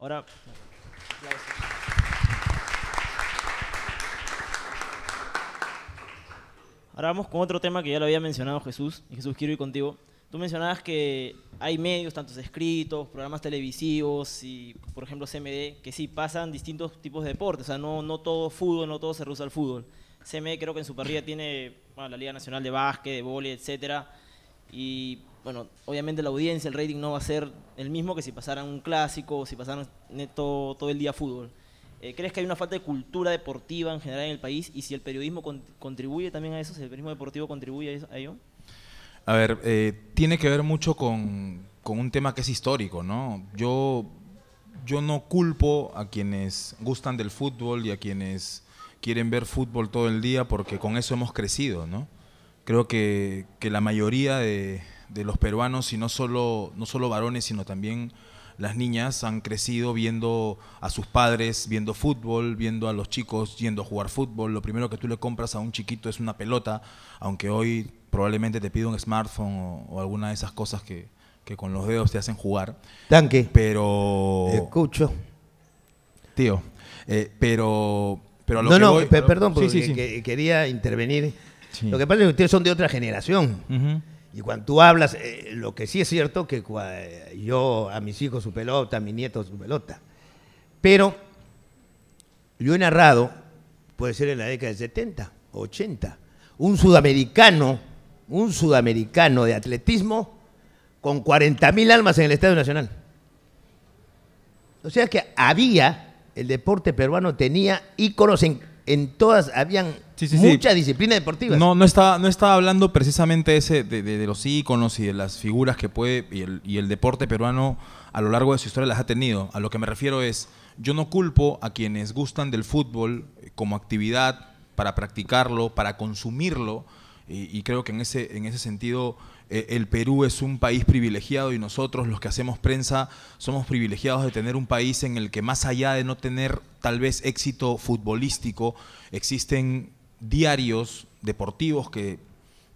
Ahora. Ahora vamos con otro tema que ya lo había mencionado Jesús, y Jesús quiero ir contigo. Tú mencionabas que hay medios, tantos escritos, programas televisivos y, por ejemplo, CMD, que sí pasan distintos tipos de deportes, o sea, no, no todo fútbol, no todo se reduce al fútbol. CMD creo que en su parrilla tiene la Liga Nacional de Básquet, de Vole, etcétera. Y bueno, obviamente la audiencia, el rating no va a ser el mismo que si pasaran un clásico o si pasaran todo, todo el día fútbol. Eh, ¿Crees que hay una falta de cultura deportiva en general en el país? Y si el periodismo contribuye también a eso, si el periodismo deportivo contribuye a, ello. A ver, eh, tiene que ver mucho con, un tema que es histórico, ¿no? Yo, yo no culpo a quienes gustan del fútbol y a quienes quieren ver fútbol todo el día porque con eso hemos crecido, ¿no? Creo que la mayoría de, de los peruanos, y no solo, no solo varones, sino también las niñas han crecido viendo a sus padres viendo fútbol, viendo a los chicos yendo a jugar fútbol. Lo primero que tú le compras a un chiquito es una pelota, aunque hoy probablemente te pida un smartphone o, alguna de esas cosas que, con los dedos te hacen jugar. Tanque. Pero. Escucho. Tío. Eh, pero. Pero no, no, perdón, porque quería intervenir. Lo que pasa es que ustedes son de otra generación. Y cuando tú hablas, eh, lo que sí es cierto que eh, yo a mis hijos su pelota, a mis nietos su pelota. Pero yo he narrado, puede ser en la década de 70, 80, un sudamericano, un sudamericano de atletismo con 40.000 almas en el Estadio Nacional. O sea que había, el deporte peruano tenía íconos en, en todas, habían Mucha disciplina deportiva. No, no estaba, no estaba hablando precisamente ese de, de, los íconos y de las figuras que puede y el, deporte peruano a lo largo de su historia las ha tenido. A lo que me refiero es, yo no culpo a quienes gustan del fútbol eh, como actividad para practicarlo, para consumirlo, y, creo que en ese, en ese sentido eh, el Perú es un país privilegiado y nosotros los que hacemos prensa somos privilegiados de tener un país en el que más allá de no tener tal vez éxito futbolístico, existen diarios deportivos que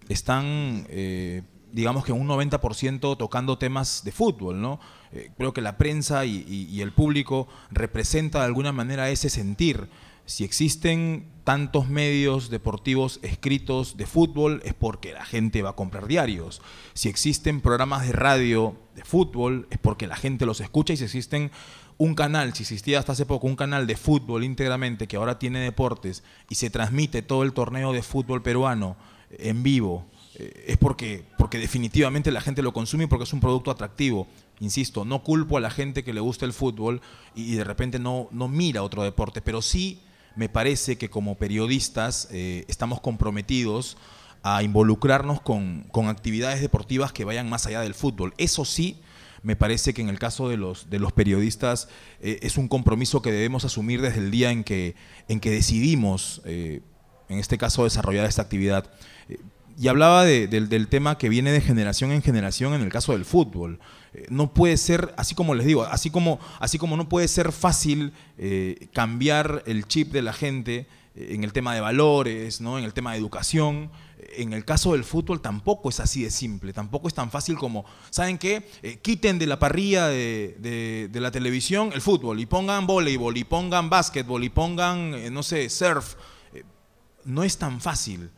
están, eh, digamos que un 90% tocando temas de fútbol, ¿no? Eh, creo que la prensa y, y el público representa de alguna manera ese sentir. Si existen tantos medios deportivos escritos de fútbol es porque la gente va a comprar diarios. Si existen programas de radio de fútbol es porque la gente los escucha y si existen un canal, si existía hasta hace poco, un canal de fútbol íntegramente que ahora tiene deportes y se transmite todo el torneo de fútbol peruano eh, en vivo, eh, es porque, porque definitivamente la gente lo consume y porque es un producto atractivo. Insisto, no culpo a la gente que le gusta el fútbol y, de repente no, no mira otro deporte, pero sí me parece que como periodistas eh, estamos comprometidos a involucrarnos con, con actividades deportivas que vayan más allá del fútbol. Eso sí, me parece que en el caso de los, de los periodistas eh, es un compromiso que debemos asumir desde el día en que, en que decidimos, eh, en este caso, desarrollar esta actividad. Eh, y hablaba del tema que viene de generación en generación en el caso del fútbol. no puede ser, así como les digo, así como, así como no puede ser fácil cambiar el chip de la gente en el tema de valores, ¿no? en el tema de educación, en el caso del fútbol tampoco es así de simple, tampoco es tan fácil como, ¿saben qué? Eh, quiten de la parrilla de, la televisión el fútbol y pongan voleibol y pongan básquetbol y pongan, eh, no sé, surf. Eh, no es tan fácil,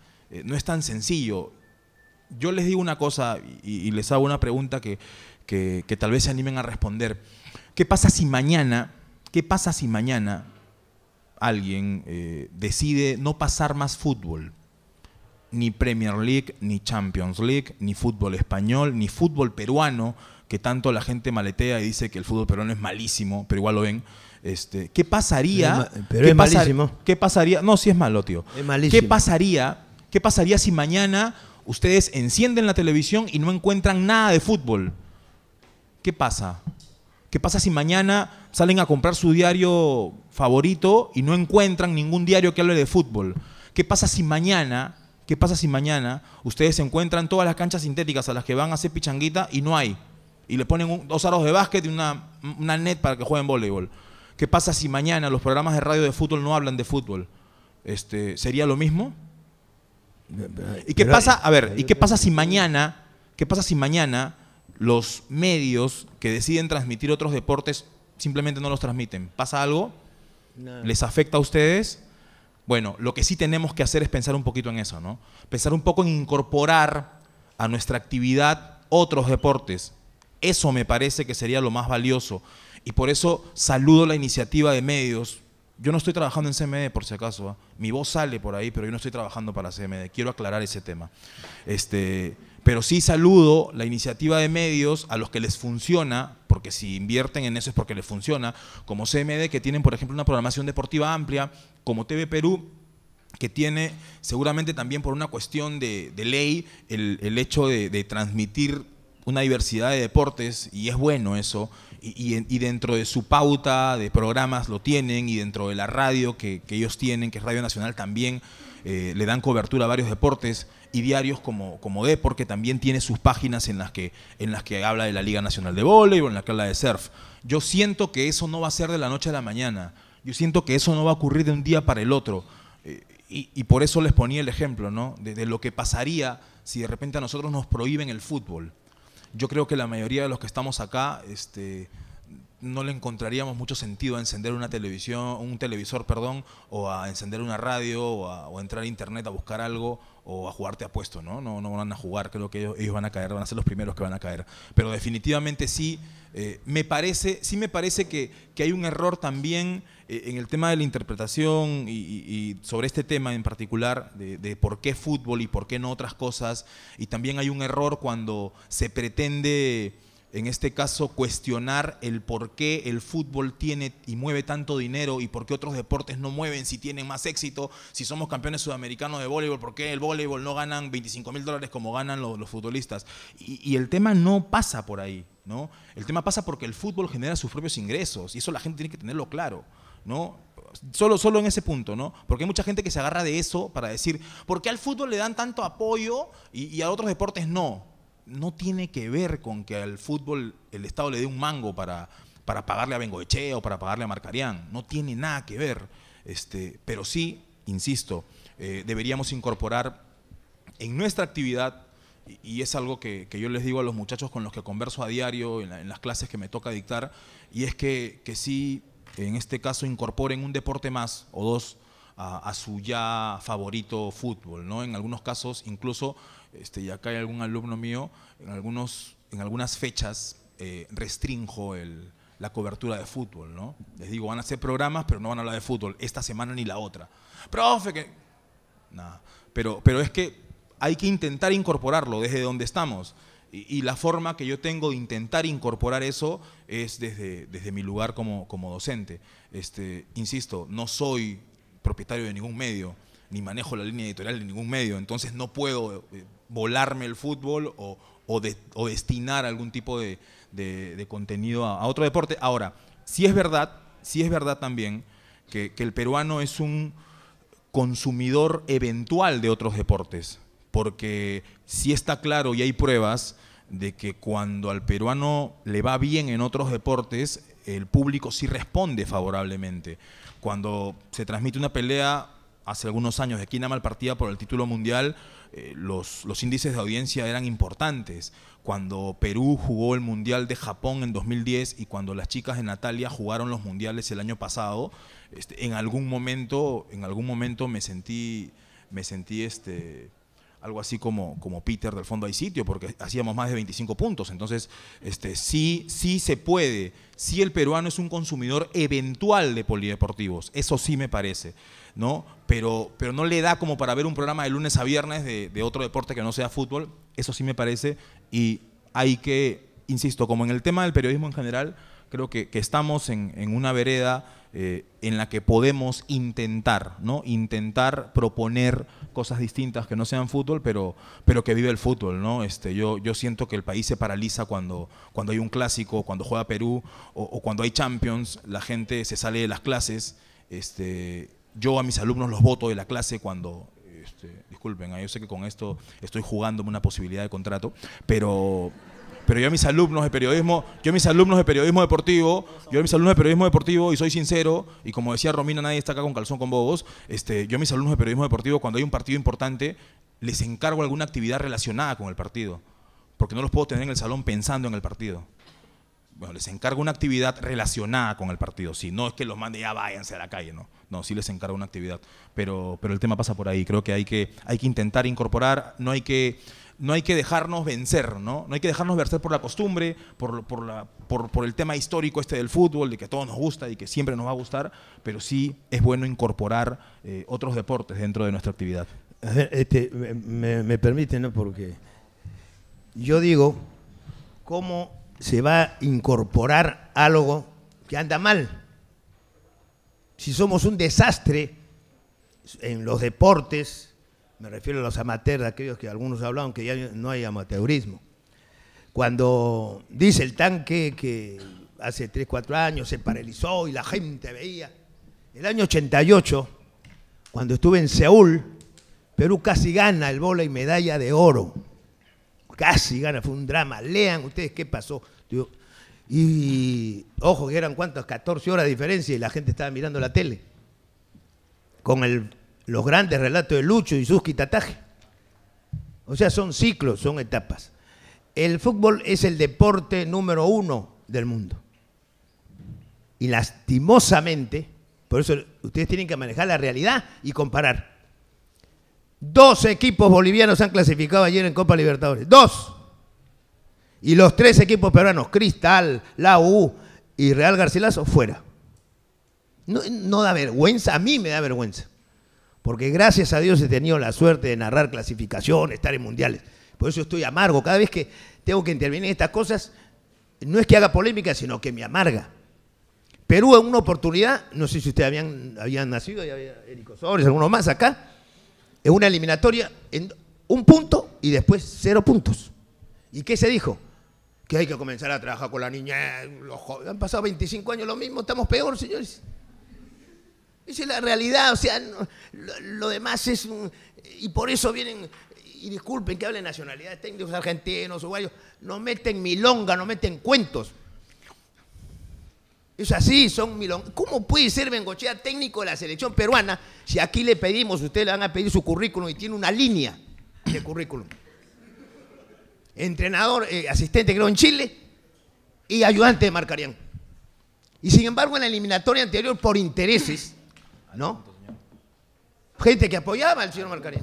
no es tan sencillo. Yo les digo una cosa y, les hago una pregunta que, que, que tal vez se animen a responder. ¿Qué pasa si mañana, qué pasa si mañana alguien decide no pasar más fútbol? ni Premier League, ni Champions League, ni fútbol español, ni fútbol peruano, que tanto la gente maletea y dice que el fútbol peruano es malísimo, pero igual lo ven. Este, ¿Qué pasaría? es malísimo. ¿Qué pasaría? No, sí es malo, tío. ¿Qué pasaría? ¿Qué pasaría si mañana ustedes encienden la televisión y no encuentran nada de fútbol? ¿Qué pasa? ¿Qué pasa si mañana salen a comprar su diario favorito y no encuentran ningún diario que hable de fútbol? ¿Qué pasa si mañana ¿Qué pasa si mañana ustedes se encuentran todas las canchas sintéticas a las que van a hacer pichanguita y no hay? Y le ponen dos aros de básquet y una, net para que jueguen voleibol. ¿Qué pasa si mañana los programas de radio de fútbol no hablan de fútbol? Este, ¿Sería lo mismo? ¿Y qué pasa? A ver, ¿y qué pasa si mañana, qué pasa si mañana los medios que deciden transmitir otros deportes simplemente no los transmiten? ¿Pasa algo? ¿Les afecta a ustedes? Bueno, lo que sí tenemos que hacer es pensar un poquito en eso, ¿no? Pensar un poco en incorporar a nuestra actividad otros deportes. Eso me parece que sería lo más valioso. Y por eso saludo la iniciativa de medios. Yo no estoy trabajando en CMD, por si acaso. ¿ah? Mi voz sale por ahí, pero yo no estoy trabajando para CMD. Quiero aclarar ese tema. Este, pero sí saludo la iniciativa de medios a los que les funciona, porque si invierten en eso es porque les funciona, como CMD, que tienen, por ejemplo, una programación deportiva amplia, como TV Perú, que tiene seguramente también por una cuestión de, ley el, hecho de, transmitir una diversidad de deportes y es bueno eso. Y, dentro de su pauta de programas lo tienen y dentro de la radio que ellos tienen, que es Radio Nacional, también eh, le dan cobertura a varios deportes y diarios como, como porque también tiene sus páginas en las, que, en las que habla de la Liga Nacional de Voleibol, en la que habla de surf. Yo siento que eso no va a ser de la noche a la mañana. Yo siento que eso no va a ocurrir de un día para el otro. Eh, y, por eso les ponía el ejemplo, ¿no? De, lo que pasaría si de repente a nosotros nos prohíben el fútbol. Yo creo que la mayoría de los que estamos acá, este, no le encontraríamos mucho sentido a encender una televisión, un televisor, perdón, o a encender una radio, o a, entrar a internet a buscar algo, o a jugarte apuesto, ¿no? No, no van a jugar, creo que ellos, van a caer, van a ser los primeros que van a caer. Pero definitivamente sí, eh, me parece, sí me parece que, hay un error también eh, en el tema de la interpretación y, sobre este tema en particular, de, por qué fútbol y por qué no otras cosas. Y también hay un error cuando se pretende en este caso, cuestionar el por qué el fútbol tiene y mueve tanto dinero y por qué otros deportes no mueven si tienen más éxito. Si somos campeones sudamericanos de voleibol, ¿por qué el voleibol no ganan 25 mil dólares como ganan los, futbolistas? Y, el tema no pasa por ahí, ¿no? El tema pasa porque el fútbol genera sus propios ingresos y eso la gente tiene que tenerlo claro, ¿no? Solo, solo en ese punto, ¿no? Porque hay mucha gente que se agarra de eso para decir, ¿por qué al fútbol le dan tanto apoyo y a otros deportes no? no tiene que ver con que al fútbol el Estado le dé un mango para, para pagarle a Bengoechea o para pagarle a Marcarián. No tiene nada que ver. Este, pero sí, insisto, eh, deberíamos incorporar en nuestra actividad, y, es algo que, yo les digo a los muchachos con los que converso a diario, en, las clases que me toca dictar, y es que, que sí, en este caso, incorporen un deporte más o dos a, a, su ya favorito fútbol, ¿no? En algunos casos incluso este, y acá hay algún alumno mío, en, algunos, en algunas fechas eh, restrinjo la cobertura de fútbol, Les digo, van a hacer programas, pero no van a hablar de fútbol, esta semana ni la otra. Profe, pero, pero es que hay que intentar incorporarlo desde donde estamos. Y, la forma que yo tengo de intentar incorporar eso es desde, desde mi lugar como, como docente. Este, insisto, no soy propietario de ningún medio, ni manejo la línea editorial de ningún medio, entonces no puedo eh, volarme el fútbol o, destinar algún tipo de, contenido a, otro deporte. Ahora, sí es verdad, si es verdad también que, el peruano es un consumidor eventual de otros deportes, porque sí está claro y hay pruebas de que cuando al peruano le va bien en otros deportes, el público sí responde favorablemente. Cuando se transmite una pelea hace algunos años de Quina Malpartida por el título mundial, eh, los, índices de audiencia eran importantes. Cuando Perú jugó el Mundial de Japón en 2010 y cuando las chicas de Natalia jugaron los Mundiales el año pasado, este, en algún momento, en algún momento me sentí, me sentí este, algo así como, como Peter del fondo hay sitio, porque hacíamos más de 25 puntos. Entonces, este, sí, sí se puede, sí el peruano es un consumidor eventual de polideportivos, eso sí me parece, ¿no? Pero, pero no le da como para ver un programa de lunes a viernes de, otro deporte que no sea fútbol, eso sí me parece, y hay que, insisto, como en el tema del periodismo en general, creo que, estamos en, en una vereda eh, en la que podemos intentar, ¿no? Intentar proponer cosas distintas que no sean fútbol, pero, pero que vive el fútbol, ¿no? Este, yo, yo siento que el país se paraliza cuando, cuando hay un clásico, cuando juega Perú o, cuando hay Champions, la gente se sale de las clases. Este, yo a mis alumnos los voto de la clase cuando este, disculpen, ¿eh? yo sé que con esto estoy jugándome una posibilidad de contrato, pero pero yo a mis alumnos de periodismo, yo a mis alumnos de periodismo deportivo, yo a mis alumnos de periodismo deportivo, y soy sincero, y como decía Romina, nadie está acá con calzón con bobos, este, yo a mis alumnos de periodismo deportivo, cuando hay un partido importante, les encargo alguna actividad relacionada con el partido, porque no los puedo tener en el salón pensando en el partido. Bueno, les encargo una actividad relacionada con el partido, si sí, no es que los mande ya váyanse a la calle, no, no, sí les encargo una actividad, pero, pero el tema pasa por ahí, creo que hay que, hay que intentar incorporar, no hay que no hay que dejarnos vencer, ¿no? No hay que dejarnos vencer por la costumbre, por, la, por, el tema histórico este del fútbol, de que a todos nos gusta y que siempre nos va a gustar, pero sí es bueno incorporar eh, otros deportes dentro de nuestra actividad. este, me, ¿no? Porque yo digo, ¿cómo se va a incorporar algo que anda mal? Si somos un desastre en los deportes, me refiero a los amateurs, aquellos que algunos hablaban que ya no hay amateurismo. Cuando dice el tanque que hace 3, 4 años se paralizó y la gente veía, el año 88, cuando estuve en Seúl, Perú casi gana el bola y medalla de oro. Casi gana, fue un drama. Lean ustedes qué pasó. Y ojo que eran cuántas, 14 horas de diferencia y la gente estaba mirando la tele. Con el los grandes relatos de Lucho y sus quitatajes. O sea, son ciclos, son etapas. El fútbol es el deporte número uno del mundo. Y lastimosamente, por eso ustedes tienen que manejar la realidad y comparar. Dos equipos bolivianos han clasificado ayer en Copa Libertadores. Dos. Y los tres equipos peruanos, Cristal, La U y Real Garcilaso, fuera. no da vergüenza, a mí me da vergüenza porque gracias a Dios he tenido la suerte de narrar clasificación, estar en mundiales. Por eso estoy amargo. Cada vez que tengo que intervenir en estas cosas, no es que haga polémica, sino que me amarga. Perú en una oportunidad, no sé si ustedes habían, habían nacido, ya había Eric algunos más acá, en una eliminatoria, en un punto y después cero puntos. ¿Y qué se dijo? Que hay que comenzar a trabajar con la niña. Los jóvenes. Han pasado 25 años lo mismo, estamos peor, señores. Esa es la realidad, o sea, lo, demás es Y por eso vienen, y disculpen que hablen nacionalidades técnicos argentinos, uruguayos, no meten milonga, no meten cuentos. Es así, son milongas. ¿Cómo puede ser Bengochea técnico de la selección peruana si aquí le pedimos, ustedes le van a pedir su currículum y tiene una línea de currículum? Entrenador, eh, asistente creo en Chile y ayudante de Marcarián. Y sin embargo en la eliminatoria anterior por intereses ¿no? Gente que apoyaba al señor Marcarín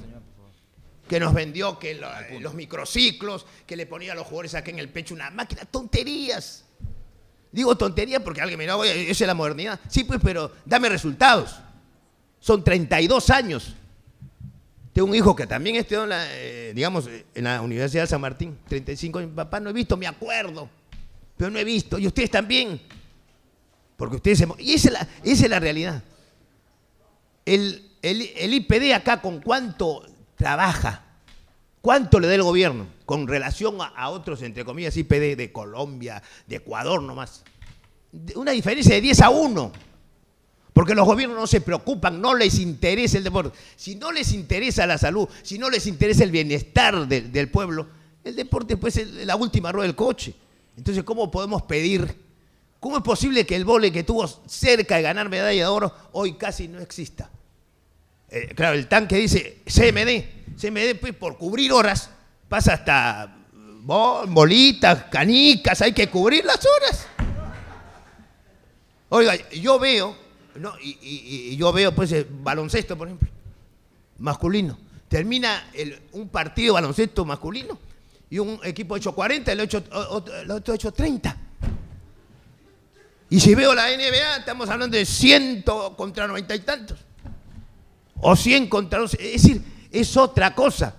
que nos vendió que los microciclos, que le ponía a los jugadores aquí en el pecho una máquina, tonterías. Digo tonterías porque alguien me dijo, oye, esa es la modernidad. Sí, pues, pero dame resultados. Son 32 años. Tengo un hijo que también estudió en la, eh, digamos, eh, en la Universidad de San Martín, 35 años. Papá, no he visto, me acuerdo, pero no he visto. Y ustedes también, porque ustedes Y esa es la realidad. El, IPD acá con cuánto trabaja, cuánto le da el gobierno con relación a, otros, entre comillas, IPD de Colombia, de Ecuador nomás. Una diferencia de 10 a 1. Porque los gobiernos no se preocupan, no les interesa el deporte. Si no les interesa la salud, si no les interesa el bienestar del pueblo, el deporte pues es la última rueda del coche. Entonces, ¿cómo podemos pedir? ¿Cómo es posible que el vole que tuvo cerca de ganar medalla de oro hoy casi no exista? Eh, claro, el tanque dice CMD, CMD pues, por cubrir horas pasa hasta mm, bolitas, canicas, hay que cubrir las horas. Oiga, yo veo, ¿no? y, yo veo pues baloncesto, por ejemplo, masculino. Termina un partido baloncesto masculino y un equipo hecho 40, el otro, ha hecho 30. Y si veo la NBA, estamos hablando de 100 contra 90 y tantos o 100 contra Es decir, es otra cosa.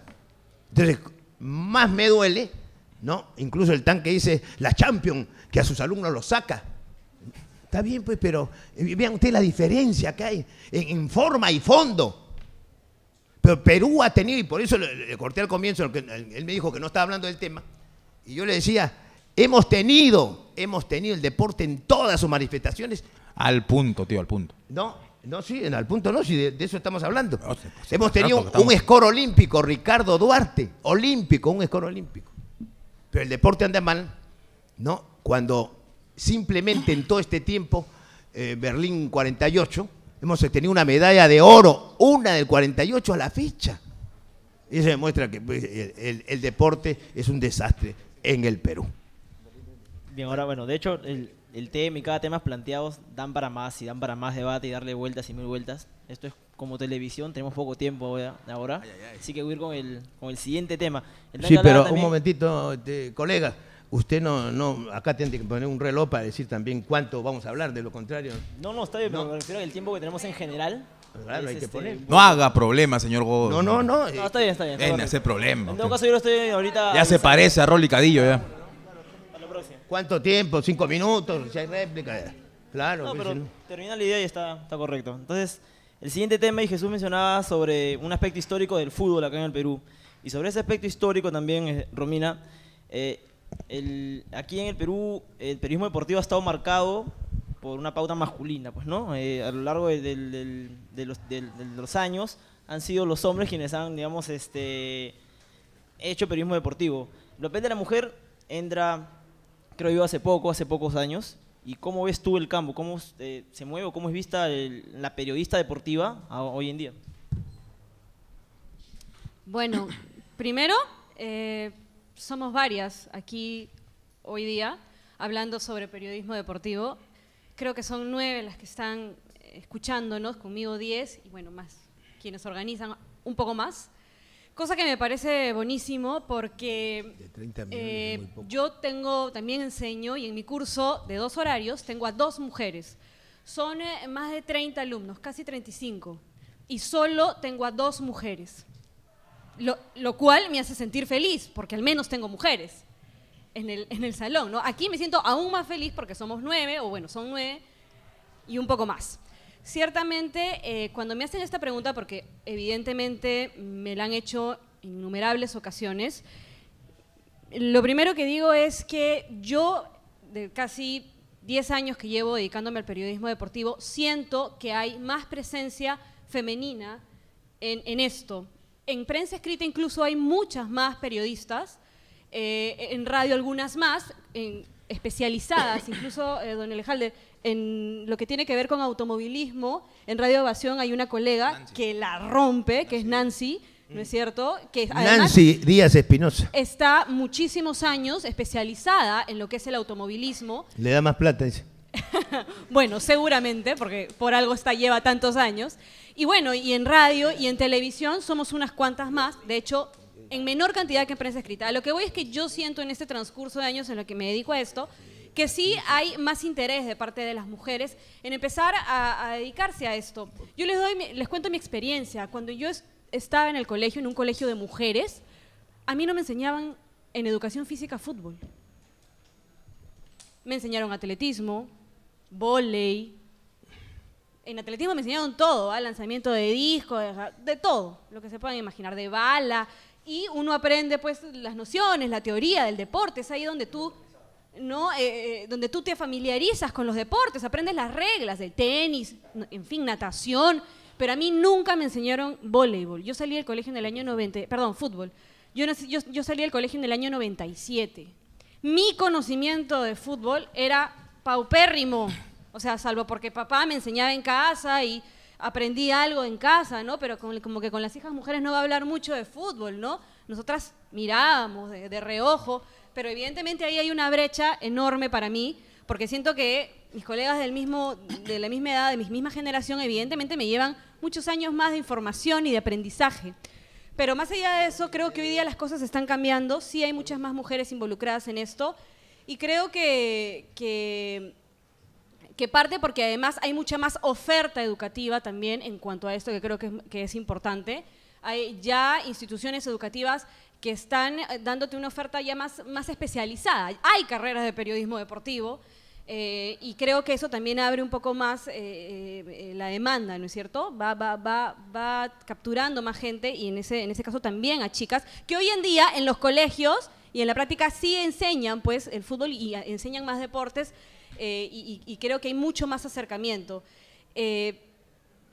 Entonces, más me duele, ¿no? Incluso el tanque dice, la champion, que a sus alumnos los saca. Está bien, pues, pero eh, vean ustedes la diferencia que hay en, forma y fondo. Pero Perú ha tenido, y por eso le, le corté al comienzo, él me dijo que no estaba hablando del tema, y yo le decía, hemos tenido, hemos tenido el deporte en todas sus manifestaciones. Al punto, tío, al punto. ¿No? No, sí, en al punto no, sí, de, eso estamos hablando. Hemos tenido un, score olímpico, Ricardo Duarte, olímpico, un score olímpico. Pero el deporte anda mal, ¿no? Cuando simplemente en todo este tiempo, eh, Berlín 48, hemos tenido una medalla de oro, una del 48 a la ficha. Y eso demuestra que pues, el, deporte es un desastre en el Perú. Bien, ahora bueno, de hecho, el tema y cada tema planteados dan para más y dan para más debate y darle vueltas y mil vueltas. Esto es como televisión, tenemos poco tiempo ahora. Así que voy a ir con el, con el siguiente tema. sí, pero un momentito, este, colega. Usted no, no, acá tiene que poner un reloj para decir también cuánto vamos a hablar, de lo contrario. No, no, está bien, pero me refiero al tiempo que tenemos en general. Claro, hay que este, poner. No haga problema, señor Godoy. No, no, no. está bien, está bien. Está Ese problema. En todo caso, yo lo estoy ahorita. Ya se parece a y Cadillo, ya. ¿Cuánto tiempo? ¿Cinco minutos? Si hay réplica. Claro. No, pues, pero termina la idea y está, está correcto. Entonces, el siguiente tema, y Jesús mencionaba sobre un aspecto histórico del fútbol acá en el Perú. Y sobre ese aspecto histórico también, eh, Romina, eh, aquí en el Perú el periodismo deportivo ha estado marcado por una pauta masculina, pues, ¿no? Eh, a lo largo de, los, años han sido los hombres quienes han, digamos, este, hecho periodismo deportivo. De la mujer entra creo yo, hace poco, hace pocos años. ¿Y cómo ves tú el campo? ¿Cómo eh, se mueve o cómo es vista la periodista deportiva hoy en día? Bueno, primero, eh, somos varias aquí hoy día hablando sobre periodismo deportivo. Creo que son nueve las que están eh, escuchándonos, conmigo diez, y bueno, más quienes organizan un poco más. Cosa que me parece buenísimo porque eh, yo tengo, también enseño y en mi curso de dos horarios tengo a dos mujeres. Son eh, más de 30 alumnos, casi 35. Y solo tengo a dos mujeres. Lo, lo, cual me hace sentir feliz porque al menos tengo mujeres en el, en el salón. Aquí me siento aún más feliz porque somos nueve, o bueno, son nueve y un poco más. Ciertamente, eh, cuando me hacen esta pregunta, porque evidentemente me la han hecho innumerables ocasiones, lo primero que digo es que yo, de casi 10 años que llevo dedicándome al periodismo deportivo, siento que hay más presencia femenina en, esto. En prensa escrita incluso hay muchas más periodistas, eh, en radio algunas más, en, especializadas, incluso, eh, don Elejalde, en lo que tiene que ver con automovilismo. En Radio Ovación hay una colega que la rompe, que es Nancy. ¿no es mm. cierto? Que Nancy Díaz Espinosa. Está muchísimos años especializada en lo que es el automovilismo. Le da más plata, dice. bueno, seguramente, porque por algo está lleva tantos años. Y bueno, y en radio y en televisión somos unas cuantas más. De hecho, en menor cantidad que en prensa escrita. lo que voy es que yo siento en este transcurso de años en lo que me dedico a esto, que sí hay más interés de parte de las mujeres en empezar a, dedicarse a esto. Yo les, doy, les cuento mi experiencia. Cuando yo estaba en el colegio, en un colegio de mujeres, a mí no me enseñaban en educación física fútbol. Me enseñaron atletismo, volei. En atletismo me enseñaron todo, ¿ah? lanzamiento de discos, de, todo, lo que se puedan imaginar, de bala, y uno aprende pues las nociones, la teoría del deporte, es ahí donde tú ¿no? Eh, eh, donde tú te familiarizas con los deportes, aprendes las reglas del tenis, en fin, natación, pero a mí nunca me enseñaron voleibol. Yo salí del colegio en el año 90, perdón, fútbol. Yo, yo, yo salí del colegio en el año 97. Mi conocimiento de fútbol era paupérrimo, o sea, salvo porque papá me enseñaba en casa y aprendí algo en casa, ¿no? Pero como que con las hijas mujeres no va a hablar mucho de fútbol, ¿no? Nosotras mirábamos de, reojo, pero evidentemente ahí hay una brecha enorme para mí, porque siento que mis colegas del mismo, de la misma edad, de mi misma generación, evidentemente me llevan muchos años más de información y de aprendizaje. Pero más allá de eso, creo que hoy día las cosas están cambiando, sí hay muchas más mujeres involucradas en esto y creo que que parte porque además hay mucha más oferta educativa también en cuanto a esto que creo que es, importante. Hay ya instituciones educativas que están eh, dándote una oferta ya más, más especializada. Hay carreras de periodismo deportivo eh, y creo que eso también abre un poco más eh, la demanda, ¿no es cierto? Va, va, va, va capturando más gente y en ese, en ese caso también a chicas que hoy en día en los colegios y en la práctica sí enseñan pues el fútbol y enseñan más deportes eh, y, creo que hay mucho más acercamiento. Eh,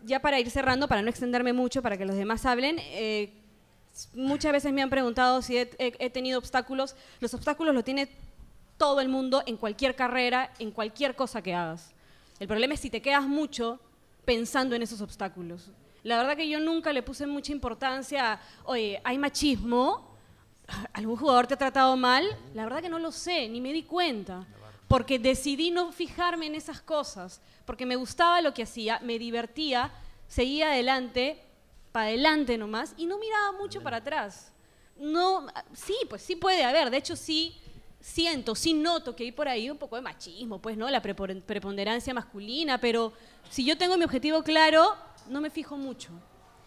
ya para ir cerrando, para no extenderme mucho, para que los demás hablen, eh, muchas veces me han preguntado si he, he, tenido obstáculos. Los obstáculos los tiene todo el mundo en cualquier carrera, en cualquier cosa que hagas. El problema es si te quedas mucho pensando en esos obstáculos. La verdad que yo nunca le puse mucha importancia, a, oye, hay machismo, algún jugador te ha tratado mal, la verdad que no lo sé, ni me di cuenta porque decidí no fijarme en esas cosas, porque me gustaba lo que hacía, me divertía, seguía adelante, para adelante nomás, y no miraba mucho para atrás. No, sí, pues sí puede haber, de hecho sí siento, sí noto que hay por ahí un poco de machismo, pues, ¿no? La preponderancia masculina, pero si yo tengo mi objetivo claro, no me fijo mucho.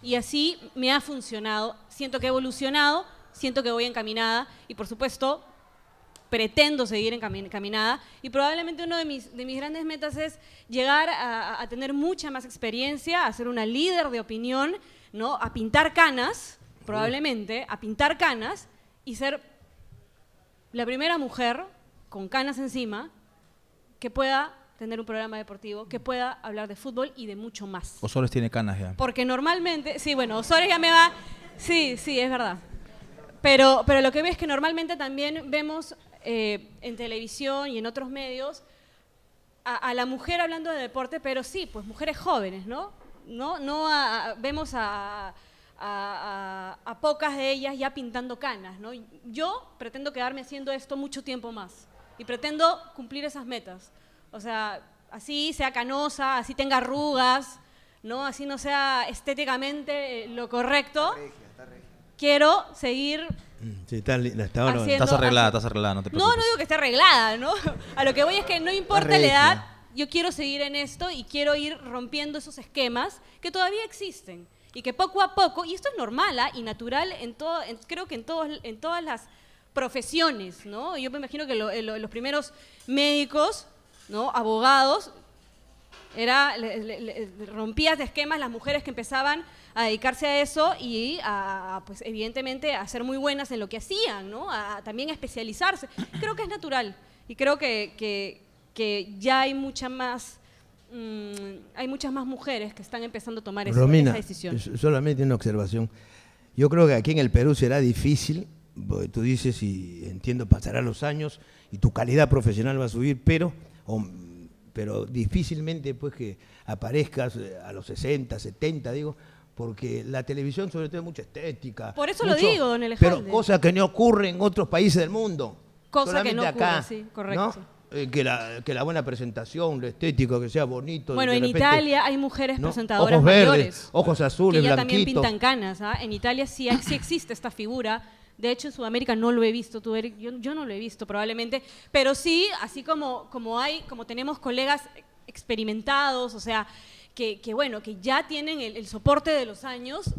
Y así me ha funcionado, siento que he evolucionado, siento que voy encaminada y por supuesto pretendo seguir en caminada y probablemente uno de mis, de mis grandes metas es llegar a, tener mucha más experiencia, a ser una líder de opinión, ¿no? a pintar canas, probablemente, a pintar canas y ser la primera mujer con canas encima que pueda tener un programa deportivo, que pueda hablar de fútbol y de mucho más. Osores tiene canas ya. Porque normalmente, sí, bueno, Osores ya me va, sí, sí, es verdad. Pero, pero lo que veo es que normalmente también vemos eh, en televisión y en otros medios a, la mujer hablando de deporte, pero sí, pues mujeres jóvenes, ¿no? No, no vemos a, pocas de ellas ya pintando canas, ¿no? Yo pretendo quedarme haciendo esto mucho tiempo más y pretendo cumplir esas metas. O sea, así sea canosa, así tenga arrugas, ¿no? Así no sea estéticamente eh, lo correcto. Quiero seguir Mm. Sí, está, estás arreglada, estás arreglada, no No, digo que esté arreglada, ¿no? A lo que voy es que no importa la edad, yo quiero seguir en esto y quiero ir rompiendo esos esquemas que todavía existen y que poco a poco, y esto es normal ¿ah? y natural en todo, creo que en, todos, en todas las profesiones, ¿no? Yo me imagino que eh, los primeros médicos, ¿no? Abogados, era, rompías de esquemas las mujeres que empezaban a dedicarse a eso y a, pues evidentemente, a ser muy buenas en lo que hacían, ¿no? A, también especializarse. Creo que es natural y creo que, ya hay mucha más... Mm, hay muchas más mujeres que están empezando a tomar esa decisión. Solamente una observación. Yo creo que aquí en el Perú será difícil, porque tú dices, y entiendo, pasarán los años y tu calidad profesional va a subir, pero, pero difícilmente pues que aparezcas eh, a los 60, 70, digo, porque la televisión sobre todo es mucha estética. Por eso lo digo, don Alejandro. Pero cosas que no ocurre en otros países del mundo. Cosa que no ocurre, sí, correcto. Eh, que, la, buena presentación, lo estético, que sea bonito. Bueno, en Italia hay mujeres presentadoras ojos ojos azules, que ya también pintan canas. ¿ah? En Italia sí, existe esta figura. De hecho, en Sudamérica no lo he visto, tú, yo, yo, no lo he visto probablemente, pero sí, así como, como, hay, como tenemos colegas experimentados, o sea, que, bueno, que ya tienen el, soporte de los años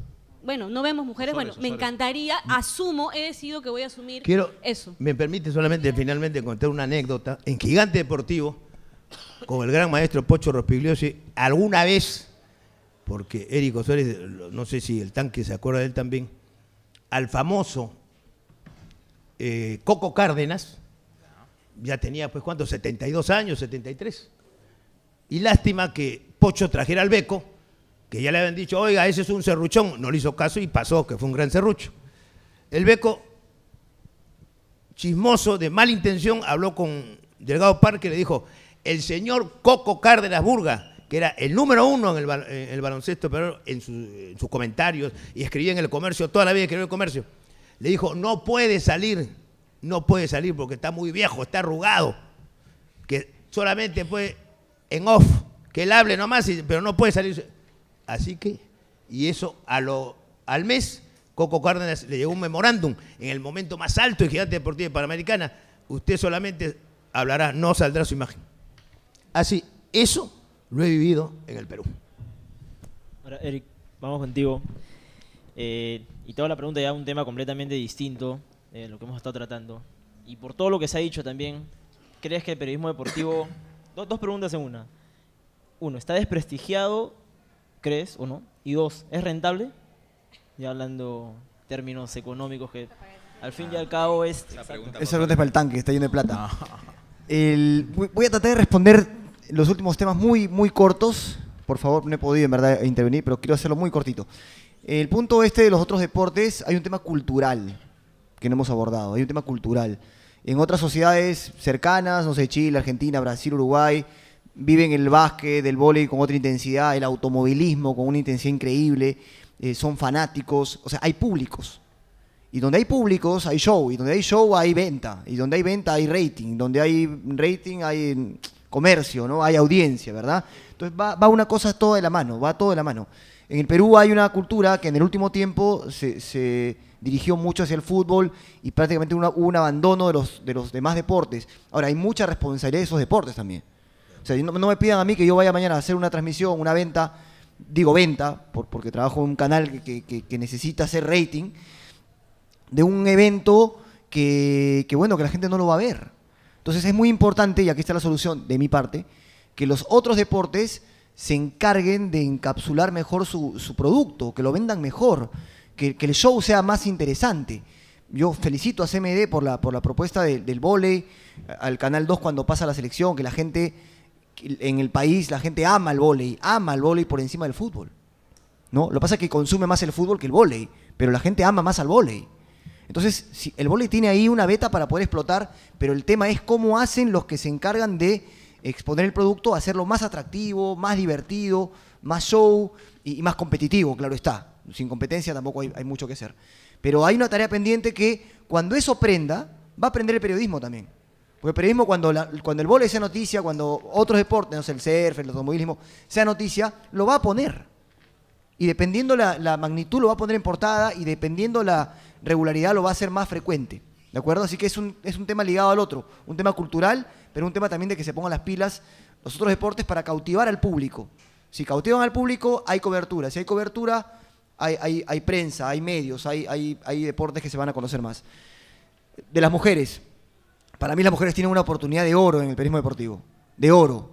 bueno, no vemos mujeres, bueno, me encantaría, asumo, he decidido que voy a asumir Quiero, eso. Me permite solamente finalmente contar una anécdota. En Gigante Deportivo, con el gran maestro Pocho Rospigliosi, alguna vez, porque Eric Suárez, no sé si el tanque se acuerda de él también, al famoso eh, Coco Cárdenas, ya tenía pues ¿cuántos? 72 años, 73. Y lástima que trajera al Beco, que ya le habían dicho, oiga, ese es un serruchón, no le hizo caso y pasó, que fue un gran serrucho. El Beco, chismoso, de mala intención, habló con Delgado Parque y le dijo, el señor Coco Cárdenas Burga, que era el número uno en el, baloncesto, pero en, sus comentarios y escribía en el comercio, toda la vida escribió en el comercio, le dijo, no puede salir, no puede salir porque está muy viejo, está arrugado, que solamente fue en off que él hable nomás, pero no puede salir. Así que, y eso a lo, al mes, Coco Cárdenas le llegó un memorándum en el momento más alto de gigante deportivo de Panamericana. Usted solamente hablará, no saldrá su imagen. Así, eso lo he vivido en el Perú. Ahora, Eric, vamos contigo. Eh, y toda la pregunta ya un tema completamente distinto de eh, lo que hemos estado tratando. Y por todo lo que se ha dicho también, ¿crees que el periodismo deportivo... dos preguntas en una uno, ¿está desprestigiado, crees o no? Y dos, ¿es rentable? Ya hablando términos económicos que al fin y al cabo es... Esa pregunta es para el tanque, está lleno de plata. voy a tratar de responder los últimos temas muy, muy cortos. Por favor, no he podido en verdad intervenir, pero quiero hacerlo muy cortito. El punto este de los otros deportes, hay un tema cultural que no hemos abordado, hay un tema cultural. En otras sociedades cercanas, no sé, Chile, Argentina, Brasil, Uruguay, viven el básquet, del vóley con otra intensidad, el automovilismo con una intensidad increíble, eh, son fanáticos, o sea, hay públicos. Y donde hay públicos hay show, y donde hay show hay venta, y donde hay venta hay rating, donde hay rating hay mm, comercio, ¿no? Hay audiencia, ¿verdad? Entonces va, una cosa toda de la mano, va todo de la mano. En el Perú hay una cultura que en el último tiempo se, dirigió mucho hacia el fútbol y prácticamente hubo un abandono de los, de los demás deportes. Ahora, hay mucha responsabilidad de esos deportes también. O sea, no, me pidan a mí que yo vaya mañana a hacer una transmisión, una venta, digo venta, porque trabajo en un canal que, necesita hacer rating, de un evento que, bueno, que la gente no lo va a ver. Entonces es muy importante, y aquí está la solución de mi parte, que los otros deportes se encarguen de encapsular mejor su, producto, que lo vendan mejor, que, el show sea más interesante. Yo felicito a CMD por la, por la propuesta del volei, al Canal 2 cuando pasa la selección, que la gente en el país la gente ama el vóley, ama el vóley por encima del fútbol. ¿no? Lo que pasa es que consume más el fútbol que el vóley, pero la gente ama más al vóley. Entonces, si el vóley tiene ahí una beta para poder explotar, pero el tema es cómo hacen los que se encargan de exponer el producto, hacerlo más atractivo, más divertido, más show y, más competitivo, claro está. Sin competencia tampoco hay, hay mucho que hacer. Pero hay una tarea pendiente que cuando eso prenda, va a aprender el periodismo también. Porque el periodismo, cuando, cuando el vóley sea noticia, cuando otros deportes, no sé, el surf, el automovilismo, sea noticia, lo va a poner. Y dependiendo la, la, magnitud, lo va a poner en portada y dependiendo la regularidad, lo va a hacer más frecuente. ¿De acuerdo? Así que es un, tema ligado al otro, un tema cultural, pero un tema también de que se pongan las pilas los otros deportes para cautivar al público. Si cautivan al público, hay cobertura. Si hay cobertura, hay, hay, prensa, hay medios, hay, hay, hay deportes que se van a conocer más. De las mujeres, para mí las mujeres tienen una oportunidad de oro en el periodismo deportivo. De oro.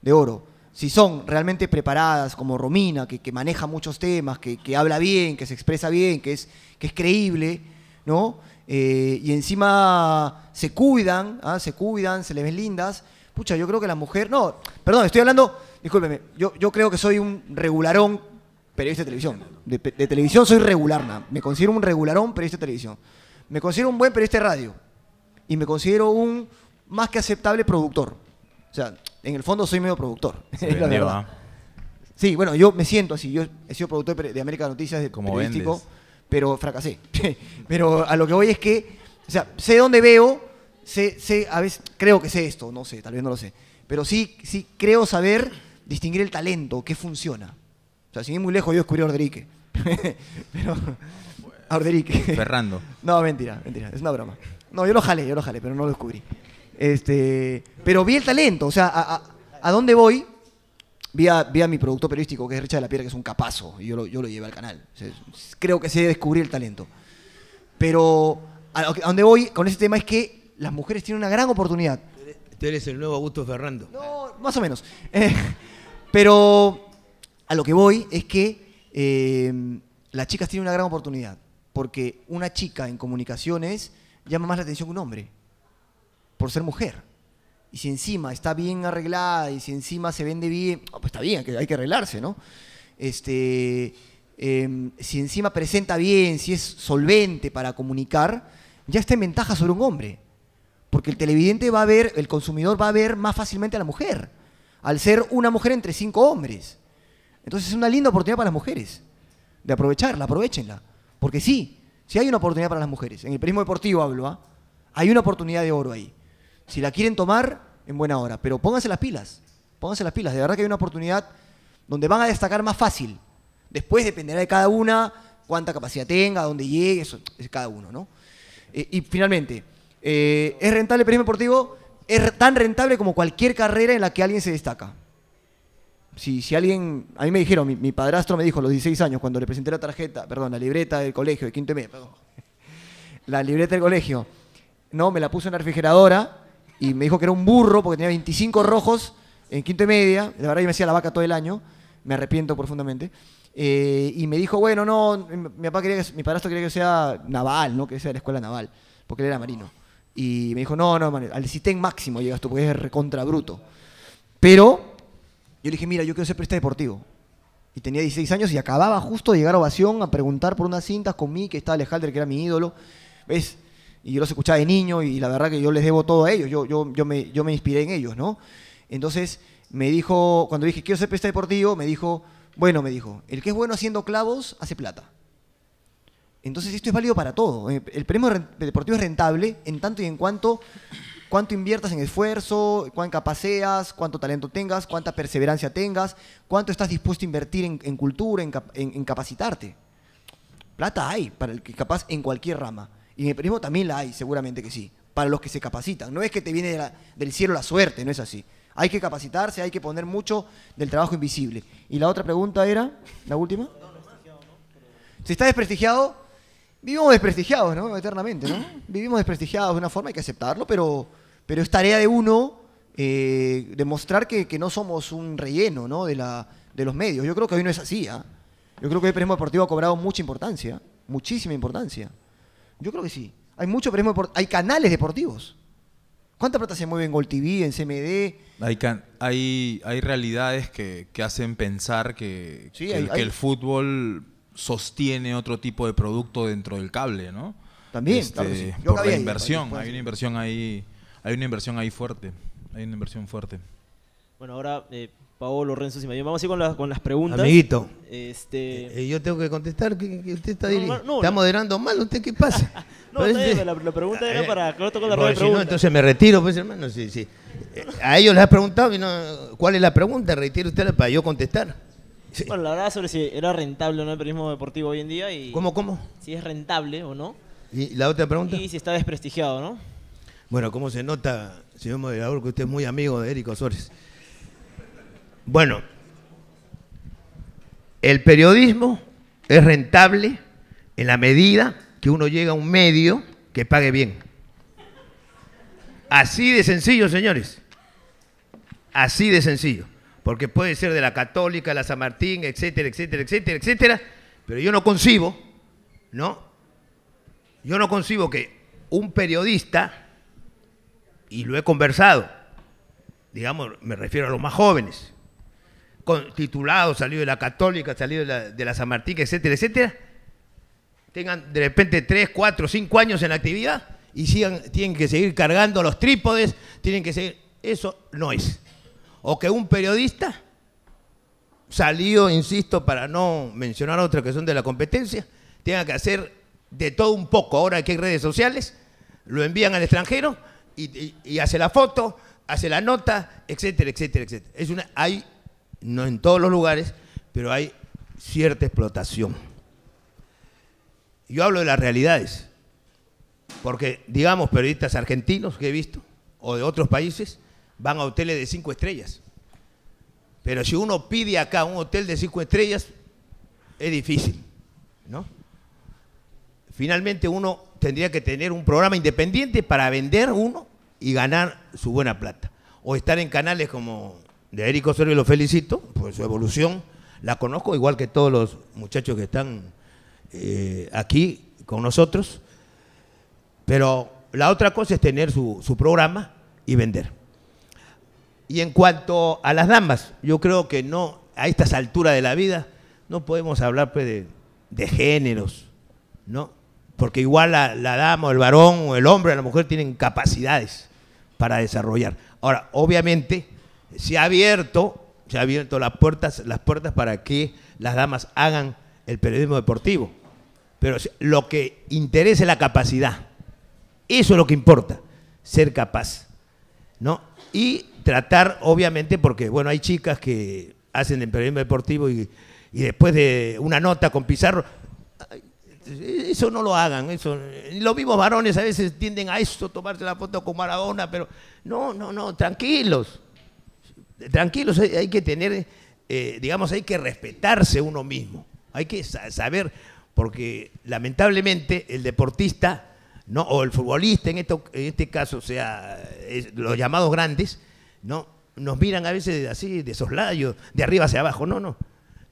De oro. Si son realmente preparadas, como Romina, que, maneja muchos temas, que, habla bien, que se expresa bien, que es, que es creíble, ¿no? Eh, y encima se cuidan, ¿ah? se cuidan, se les ven lindas. Pucha, yo creo que la mujer. No, perdón, estoy hablando. Discúlpeme, yo, yo creo que soy un regularón periodista de televisión. De, televisión soy regular, me considero un regularón periodista de televisión. Me considero un buen periodista de radio y me considero un más que aceptable productor. O sea, en el fondo soy medio productor. es la verdad. Sí, bueno, yo me siento así. Yo he sido productor de América Noticias, de Como periodístico, pero fracasé. pero a lo que voy es que, o sea, sé dónde veo, sé, a veces creo que sé esto, no sé, tal vez no lo sé. Pero sí, sí creo saber distinguir el talento, qué funciona. O sea, sin ir muy lejos, yo descubrí a Orderique. pero. A Orderique. Ferrando. No, mentira, mentira, es una broma. No, yo lo jalé, yo lo jalé, pero no lo descubrí. Este, pero vi el talento, o sea, a, dónde voy, vi a, mi producto periodístico, que es Richard de la Piedra, que es un capazo, y yo lo, yo llevé al canal. creo que se descubrió el talento. Pero a, dónde voy con ese tema es que las mujeres tienen una gran oportunidad. Usted eres el nuevo Augusto Ferrando. No, más o menos. Eh, pero a lo que voy es que eh, las chicas tienen una gran oportunidad, porque una chica en comunicaciones llama más la atención que un hombre por ser mujer. Y si encima está bien arreglada y si encima se vende bien, oh, pues está bien, hay que arreglarse, ¿no? Este, em, si encima presenta bien, si es solvente para comunicar, ya está en ventaja sobre un hombre. Porque el televidente va a ver, el consumidor va a ver más fácilmente a la mujer, al ser una mujer entre cinco hombres. Entonces es una linda oportunidad para las mujeres de aprovecharla, aprovechenla. Porque sí, si hay una oportunidad para las mujeres, en el periodismo deportivo hablo, ¿ah? hay una oportunidad de oro ahí. Si la quieren tomar, en buena hora, pero pónganse las pilas, pónganse las pilas, de verdad que hay una oportunidad donde van a destacar más fácil. Después dependerá de cada una cuánta capacidad tenga, dónde llegue, eso es cada uno, ¿no? Eh, y finalmente, eh, ¿es rentable el periodismo deportivo? Es tan rentable como cualquier carrera en la que alguien se destaca si, alguien, a mí me dijeron, mi, padrastro me dijo a los 16 años, cuando le presenté la tarjeta, perdón, la libreta del colegio, de quinto y medio, perdón, la libreta del colegio, no, me la puso en la refrigeradora y me dijo que era un burro porque tenía 25 rojos en quinto y media, la verdad yo me hacía la vaca todo el año, me arrepiento profundamente, eh, y me dijo, bueno, no, mi, papá quería mi padrastro quería que sea naval, ¿no? que sea la escuela naval, porque él era marino. Y me dijo, no, no, man, al sistema máximo llegas tú, porque es recontra bruto. Pero yo le dije, mira, yo quiero ser presta deportivo. Y tenía 16 años y acababa justo de llegar a Ovación a preguntar por unas cintas con mí, que estaba Alejandro, que era mi ídolo. ¿Ves? Y yo los escuchaba de niño y la verdad que yo les debo todo a ellos. Yo, yo, yo, me, yo me inspiré en ellos, ¿no? Entonces me dijo, cuando dije, quiero ser presta deportivo, me dijo, bueno, me dijo, el que es bueno haciendo clavos hace plata. Entonces esto es válido para todo. El premio deportivo es rentable en tanto y en cuanto cuánto inviertas en esfuerzo, cuán capaz cuánto talento tengas, cuánta perseverancia tengas, cuánto estás dispuesto a invertir en, cultura, en, capacitarte. Plata hay para el que capaz en cualquier rama. Y en el periodismo también la hay, seguramente que sí, para los que se capacitan. No es que te viene del cielo la suerte, no es así. Hay que capacitarse, hay que poner mucho del trabajo invisible. Y la otra pregunta era, la última. ¿Se está desprestigiado? vivimos desprestigiados, ¿no? Eternamente, ¿no? vivimos desprestigiados de una forma, hay que aceptarlo, pero, pero es tarea de uno eh, demostrar que, no somos un relleno, De, la, de los medios. Yo creo que hoy no es así, ¿ah? Yo creo que el premio deportivo ha cobrado mucha importancia, muchísima importancia. Yo creo que sí. Hay mucho periodismo hay canales deportivos. ¿Cuánta plata se mueve en Gol TV, en CMD? Hay, hay, realidades que, hacen pensar que, el fútbol sostiene otro tipo de producto dentro del cable, ¿no? También, este, por la inversión, hay una inversión ahí, hay una inversión ahí fuerte, hay una inversión fuerte. Bueno, ahora eh, Paolo, Renzo, si me vamos a ir con, con las preguntas. Amiguito, este... Eh, eh, yo tengo que contestar, que, usted está, no, está moderando mal, ¿usted qué pasa? no, la, pregunta era eh, para que la pues, si entonces me retiro, pues hermano, sí, sí. a ellos les ha preguntado, ¿cuál es la pregunta? Retire usted para yo contestar. Bueno, la verdad sobre si era rentable o no el periodismo deportivo hoy en día y... ¿Cómo, cómo? Si es rentable o no. ¿Y la otra pregunta? Y si está desprestigiado, ¿no? Bueno, ¿cómo se nota, señor moderador, que usted es muy amigo de Eric Osores? Bueno, el periodismo es rentable en la medida que uno llega a un medio que pague bien. Así de sencillo, señores. Así de sencillo porque puede ser de la Católica, la San Martín, etcétera, etcétera, etcétera, etcétera, pero yo no concibo, ¿no? Yo no concibo que un periodista, y lo he conversado, digamos, me refiero a los más jóvenes, con, titulado, salido de la Católica, salido de la, San Martín, etcétera, etcétera, tengan de repente tres, cuatro, cinco años en la actividad y sigan, tienen que seguir cargando los trípodes, tienen que seguir. Eso no es o que un periodista salió, insisto, para no mencionar otros que son de la competencia, tenga que hacer de todo un poco. Ahora que hay redes sociales, lo envían al extranjero y, hace la foto, hace la nota, etcétera, etcétera, etcétera. Es una, hay, no en todos los lugares, pero hay cierta explotación. Yo hablo de las realidades, porque digamos periodistas argentinos que he visto, o de otros países, van a hoteles de cinco estrellas. Pero si uno pide acá un hotel de cinco estrellas, es difícil, ¿no? Finalmente uno tendría que tener un programa independiente para vender uno y ganar su buena plata. O estar en canales como de Eric Osorio, lo felicito por su evolución, la conozco, igual que todos los muchachos que están eh, aquí con nosotros. Pero la otra cosa es tener su, su programa y vender. Y en cuanto a las damas, yo creo que no, a estas alturas de la vida, no podemos hablar pues, de, géneros, ¿no? Porque igual la, dama, o el varón, o el hombre, o la mujer tienen capacidades para desarrollar. Ahora, obviamente, se ha abierto, se ha abierto las puertas, las puertas para que las damas hagan el periodismo deportivo. Pero lo que interesa es la capacidad. Eso es lo que importa, ser capaz. ¿no? Y tratar, obviamente, porque bueno, hay chicas que hacen el periodismo deportivo y, después de una nota con Pizarro, eso no lo hagan. Eso. Los mismos varones a veces tienden a eso, tomarse la foto con Maradona, pero no, no, no, tranquilos. Tranquilos, hay, que tener, eh, digamos, hay que respetarse uno mismo. Hay que saber, porque lamentablemente el deportista, ¿no? o el futbolista en, en este caso, o sea, los llamados grandes, ¿no? Nos miran a veces así, de esos soslayos, de arriba hacia abajo. No, no,